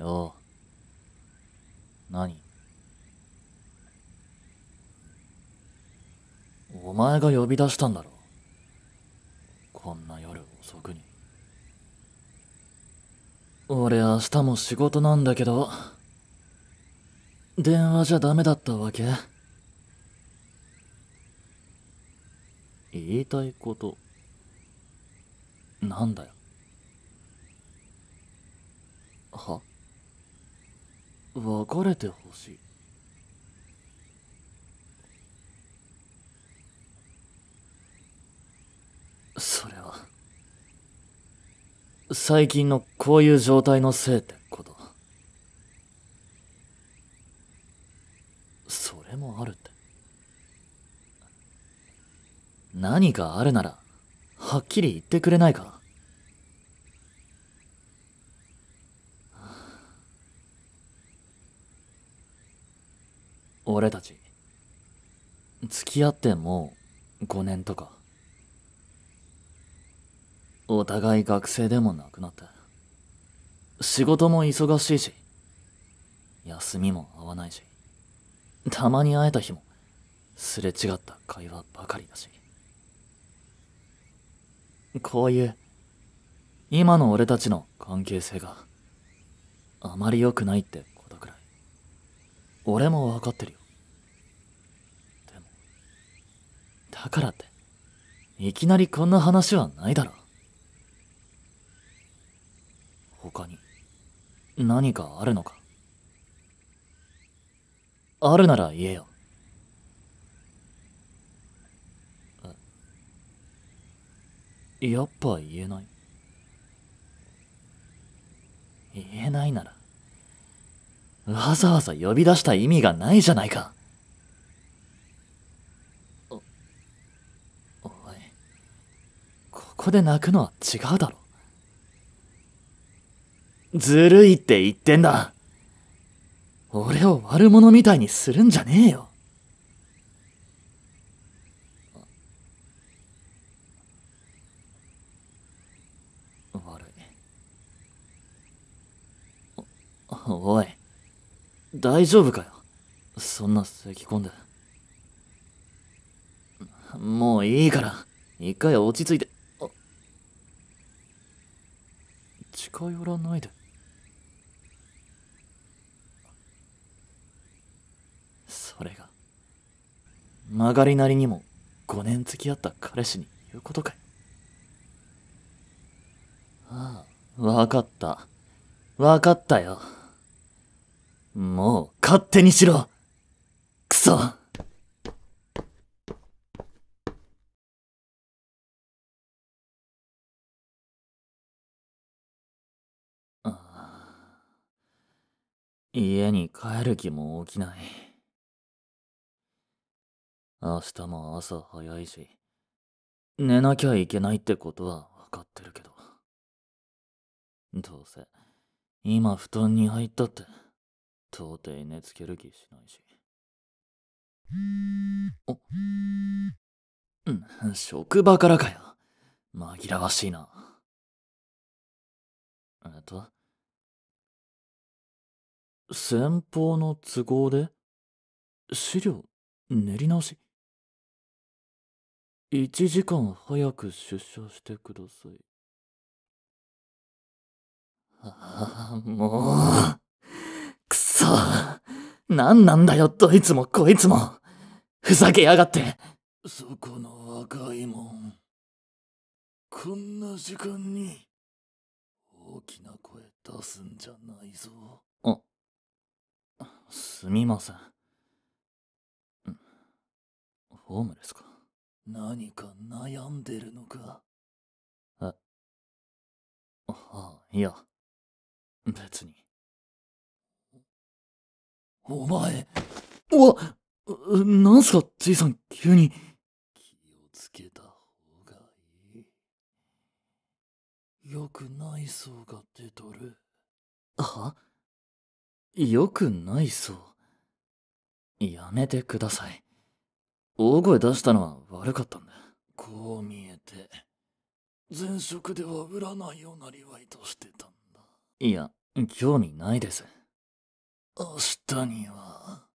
よ何お前が呼び出したんだろ。こんな夜遅くに。俺明日も仕事なんだけど、電話じゃダメだったわけ言いたいこと、なんだよ。は別れてほしいそれは最近のこういう状態のせいってことそれもあるって何かあるならはっきり言ってくれないか俺たち付き合ってもう5年とかお互い学生でもなくなって仕事も忙しいし休みも合わないしたまに会えた日もすれ違った会話ばかりだしこういう今の俺たちの関係性があまり良くないってことくらい俺もわかってるよだからって、いきなりこんな話はないだろ。他に、何かあるのかあるなら言えよ。やっぱ言えない言えないならわざわざ呼び出した意味がないじゃないかこで泣くのは違うだろずるいって言ってんだ俺を悪者みたいにするんじゃねえよ悪いおおい大丈夫かよそんな咳き込んでもういいから一回落ち着いて近寄らないでそれが曲がりなりにも5年付き合った彼氏に言うことかいああ分かった分かったよもう勝手にしろクソ家に帰る気も起きない。明日も朝早いし、寝なきゃいけないってことは分かってるけど。どうせ、今布団に入ったって、到底寝つける気しないし。おうん、職場からかよ。紛らわしいな。えっと、先方の都合で資料練り直し1時間早く出社してくださいああもうくそ何なんだよどいつもこいつもふざけやがってそこの若いもんこんな時間に大きな声出すんじゃないぞ。すみません。ホームレスか何か悩んでるのかえはあ、いや、別に。お前おわなんすか、じいさん、急に。気をつけた方がいい。よくない層が出とる。はよくないそう。やめてください。大声出したのは悪かったんだ。こう見えて、前職では売らないようなりわいとしてたんだ。いや、興味ないです。明日には、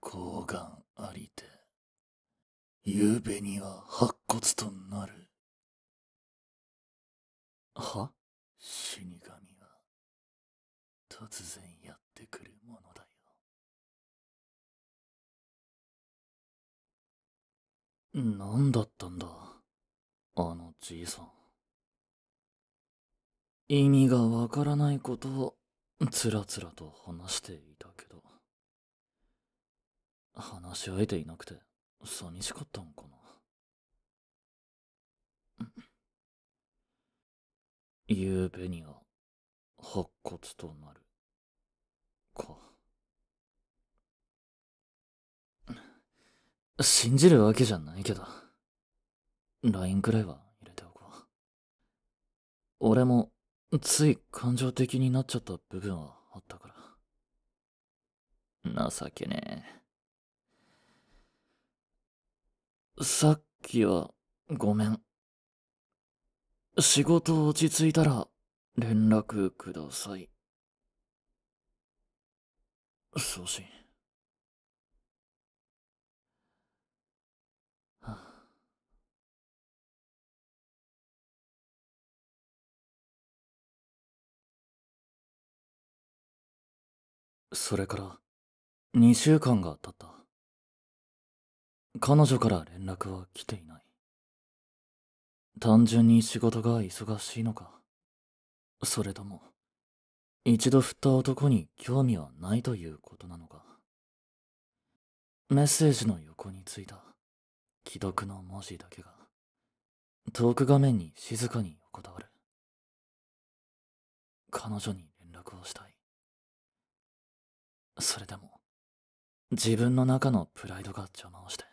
甲丸ありて、夕べには白骨となる。は死神は、突然てくるものだよ。何だったんだあのじいさん。意味がわからないことをつらつらと話していたけど。話し合えていなくて寂しかったんかな。ゆうべには白骨となる。か。信じるわけじゃないけど、LINE くらいは入れておこう。俺も、つい感情的になっちゃった部分はあったから。情けねえ。さっきは、ごめん。仕事落ち着いたら、連絡ください。送信。それから2週間が経った。彼女から連絡は来ていない。単純に仕事が忙しいのか、それとも。一度振った男に興味はないということなのか。メッセージの横についた既読の文字だけが、トーク画面に静かに横たわる。彼女に連絡をしたい。それでも、自分の中のプライドが邪魔をして、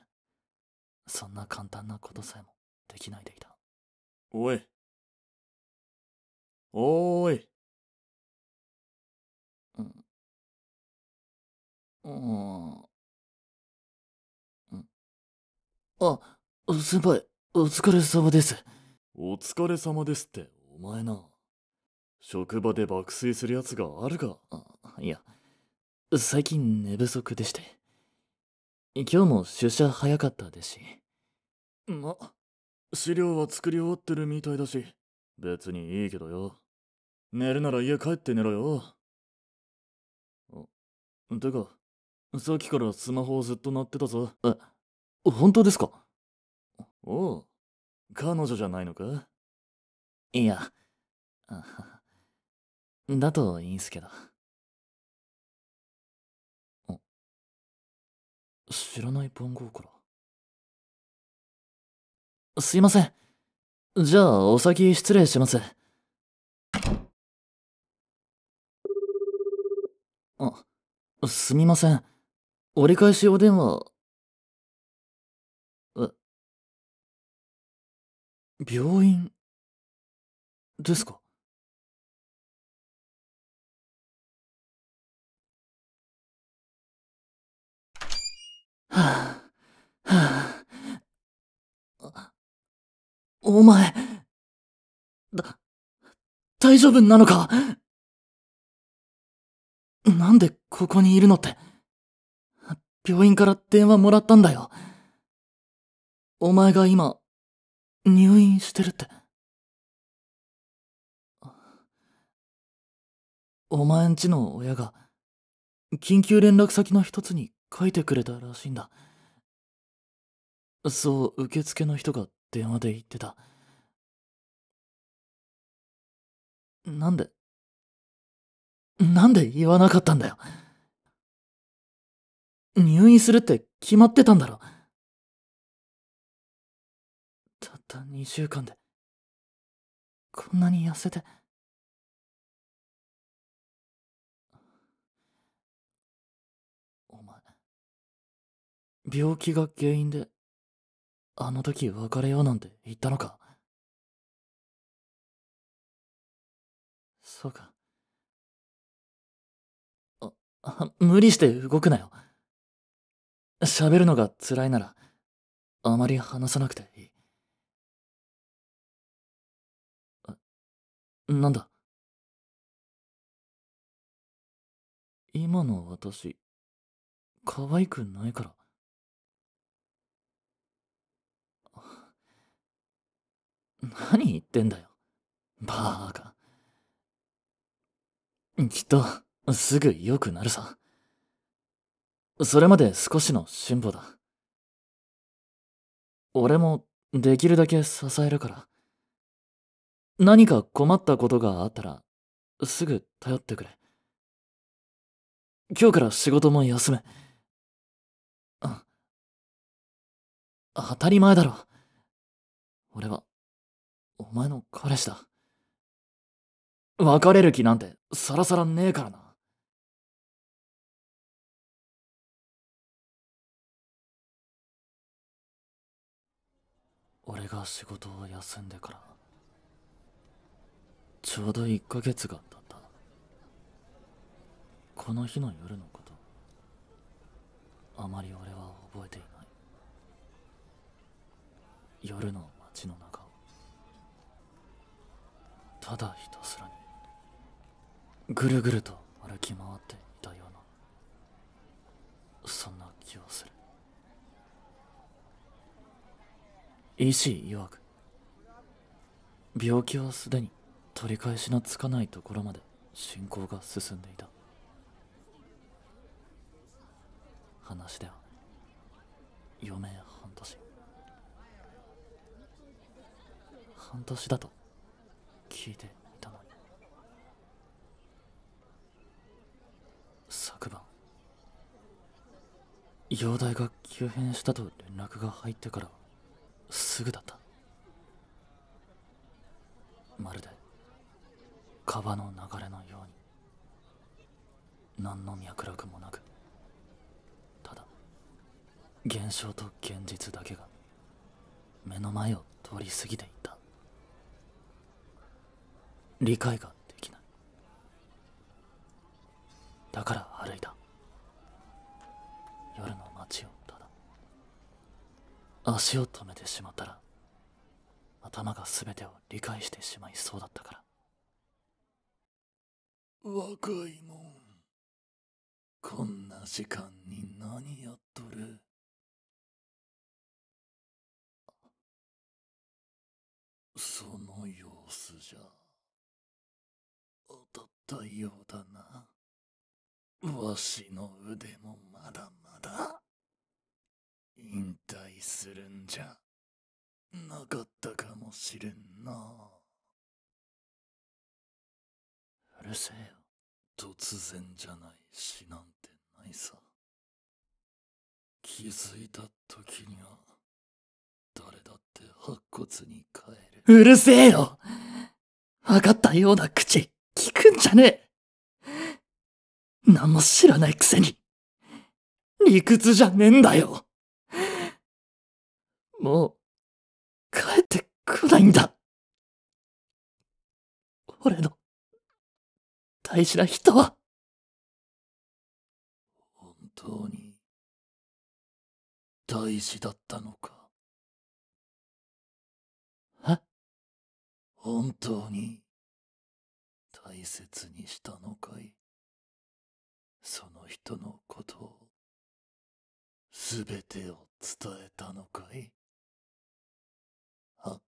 そんな簡単なことさえもできないでいた。おい。おーい。うん。うん。あ、先輩、お疲れ様です。お疲れ様ですって、お前な。職場で爆睡するやつがあるかいや、最近寝不足でして。今日も出社早かったですし。ま、資料は作り終わってるみたいだし、別にいいけどよ。寝るなら家帰って寝ろよ。てか、さっきからスマホをずっと鳴ってたぞ。え、本当ですかおお、彼女じゃないのかいや、だといいんすけど。知らない番号から。すいません。じゃあ、お先失礼します。あ。すみません。折り返しお電話。え、病院ですかはあ、はあ、お前、だ、大丈夫なのかなんでここにいるのって。病院から電話もらったんだよ。お前が今、入院してるって。お前んちの親が、緊急連絡先の一つに書いてくれたらしいんだ。そう、受付の人が電話で言ってた。なんで、なんで言わなかったんだよ。入院するって決まってたんだろ。たった2週間で、こんなに痩せて。お前、病気が原因で、あの時別れようなんて言ったのか。そうか。無理して動くなよ。喋るのが辛いなら、あまり話さなくていい。なんだ今の私、可愛くないから。何言ってんだよ。バーカ。きっと、すぐ良くなるさ。それまで少しの辛抱だ。俺もできるだけ支えるから。何か困ったことがあったら、すぐ頼ってくれ。今日から仕事も休め。当たり前だろ。俺は、お前の彼氏だ。別れる気なんてさらさらねえからな。俺が仕事を休んでからちょうど1ヶ月が経ったこの日の夜のことあまり俺は覚えていない夜の街の中をただひたすらにぐるぐると歩き回っていたようなそんな気をする医師曰く病気はすでに取り返しのつかないところまで進行が進んでいた話では余命半年半年だと聞いていたのに昨晩容体が急変したと連絡が入ってからすぐだったまるで川の流れのように何の脈絡もなくただ現象と現実だけが目の前を通り過ぎていった理解ができないだから歩いた足を止めてしまったら頭が全てを理解してしまいそうだったから若いもんこんな時間に何やっとるその様子じゃ当たったようだなわしの腕もまだまだ引退するんじゃなかったかもしれんなうるせえよ突然じゃないしなんてないさ気づいた時には誰だって白骨に帰るうるせえよ分かったような口聞くんじゃねえ何も知らないくせに理屈じゃねえんだよもう、帰ってこないんだ。俺の、大事な人は。本当に、大事だったのか。え本当に、大切にしたのかいその人のことを、すべてを伝えたのかい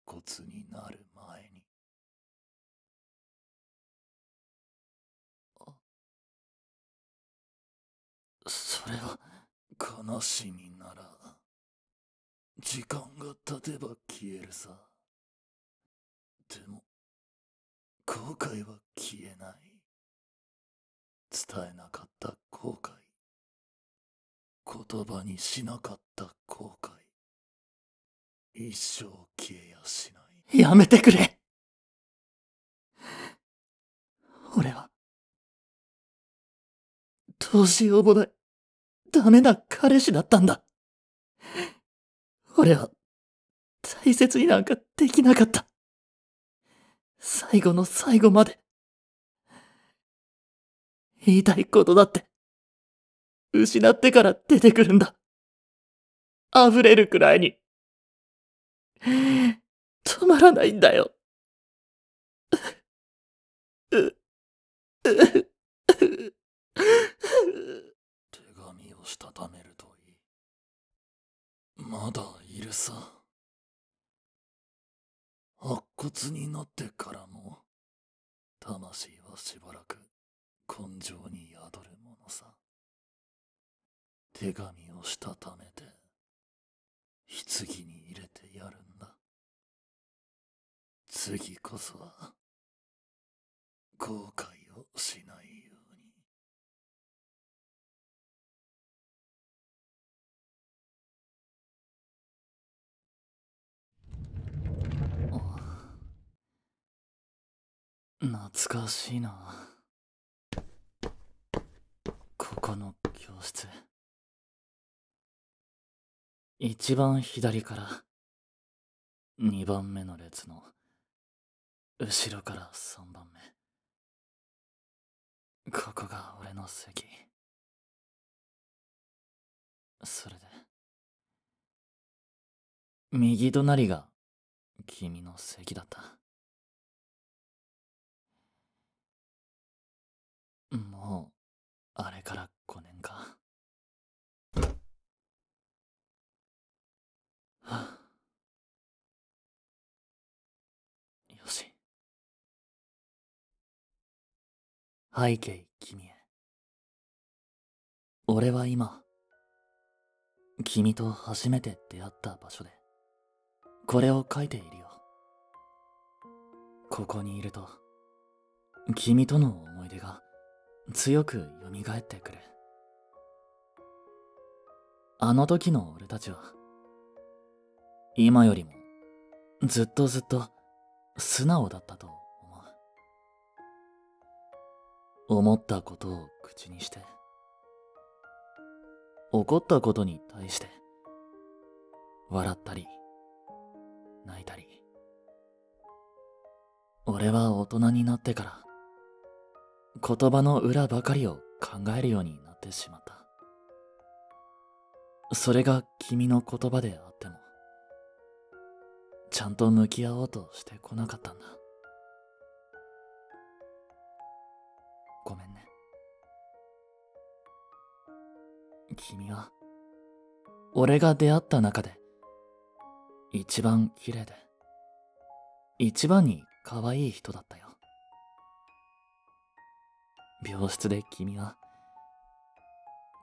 骨になる前に。あ、それは悲しみなら、時間が経てば消えるさ。でも、後悔は消えない。伝えなかった後悔。言葉にしなかった後悔。一生消えやしないやめてくれ俺はどうしようもないダメな彼氏だったんだ俺は大切になんかできなかった最後の最後まで言いたいことだって失ってから出てくるんだ溢れるくらいに止 まらないんだよ。手紙をしたためるといい。まだいるさ。白骨になってからも、魂はしばらく根性に宿るものさ。手紙をしたためて、棺に入れてやる次こそは、後悔をしないように。懐かしいな。ここの教室。一番左から、二番目の列の。後ろから3番目ここが俺の席それで右隣が君の席だったもうあれから5年かはあ背景君へ。俺は今、君と初めて出会った場所で、これを書いているよ。ここにいると、君との思い出が強く蘇ってくる。あの時の俺たちは、今よりもずっとずっと素直だったと思ったことを口にして、怒ったことに対して、笑ったり、泣いたり。俺は大人になってから、言葉の裏ばかりを考えるようになってしまった。それが君の言葉であっても、ちゃんと向き合おうとしてこなかったんだ。ごめんね君は俺が出会った中で一番綺麗で一番に可愛い人だったよ病室で君は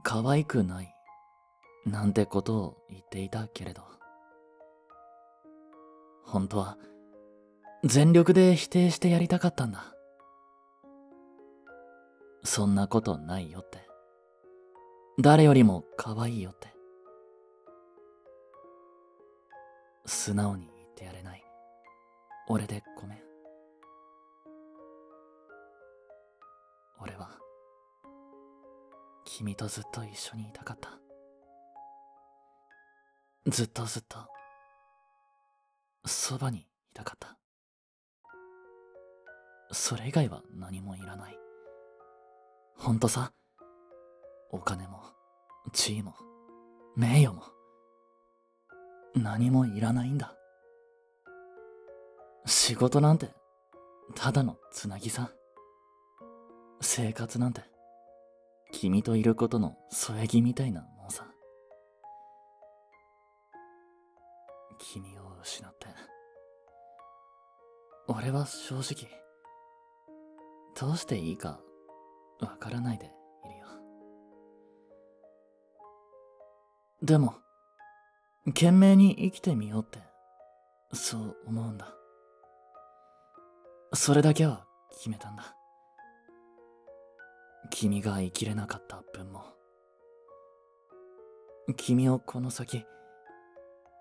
可愛くないなんてことを言っていたけれど本当は全力で否定してやりたかったんだそんなことないよって。誰よりも可愛いよって。素直に言ってやれない。俺でごめん。俺は、君とずっと一緒にいたかった。ずっとずっと、そばにいたかった。それ以外は何もいらない。ほんとさ。お金も、地位も、名誉も、何もいらないんだ。仕事なんて、ただのつなぎさ。生活なんて、君といることの添え木みたいなもんさ。君を失って。俺は正直、どうしていいかわからないでいるよ。でも、懸命に生きてみようって、そう思うんだ。それだけは決めたんだ。君が生きれなかった分も。君をこの先、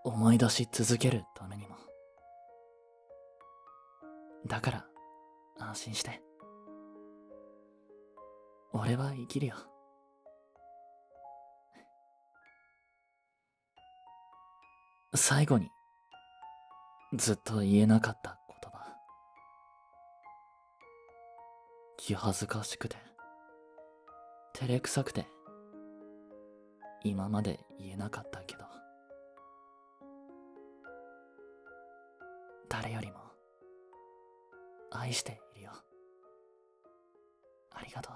思い出し続けるためにも。だから、安心して。俺は生きるよ。最後に、ずっと言えなかった言葉。気恥ずかしくて、照れくさくて、今まで言えなかったけど、誰よりも、愛しているよ。ありがとう。